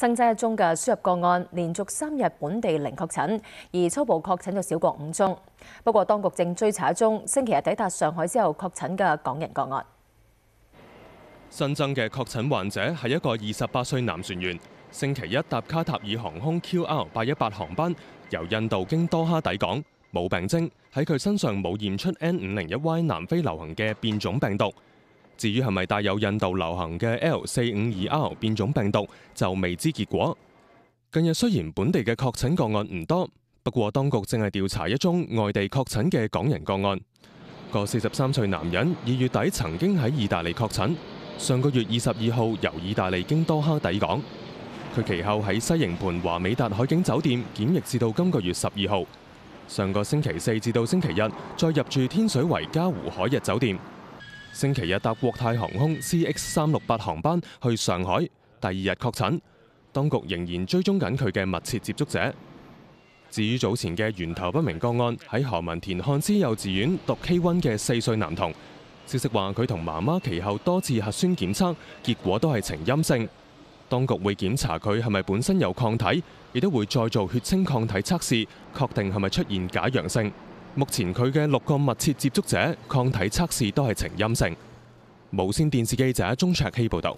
新增一宗嘅輸入個案，連續三日本地零確診，而初步確診就少過五宗。不過，當局正追查一宗星期日抵達上海之後確診嘅港人個案。新增嘅確診患者係一個二十八歲男船員，星期一搭卡塔爾航空 QL 八一八航班由印度經多哈抵港，冇病徵，喺佢身上冇驗出 N 五零一 Y 南非流行嘅變種病毒。至於係咪帶有印度流行嘅 L 四五二 R 變種病毒，就未知結果。近日雖然本地嘅確診個案唔多，不過當局正係調查一宗外地確診嘅港人個案。個四十三歲男人二月底曾經喺意大利確診，上個月二十二號由意大利經多哈抵港。佢其後喺西營盤華美達海景酒店檢疫至到今個月十二號，上個星期四至到星期日再入住天水圍嘉湖海逸酒店。星期日搭國泰航空 CX 三六八航班去上海，第二日確診，當局仍然追蹤緊佢嘅密切接觸者。至於早前嘅源頭不明個案，喺何文田漢斯幼稚園讀 k 温嘅四歲男童，消息話佢同媽媽其後多次核酸檢測結果都係呈陰性，當局會檢查佢係咪本身有抗體，亦都會再做血清抗體測試，確定係咪出現假陽性。目前佢嘅六个密切接触者抗体测试都系呈阴性。无线电视记者钟卓希报道。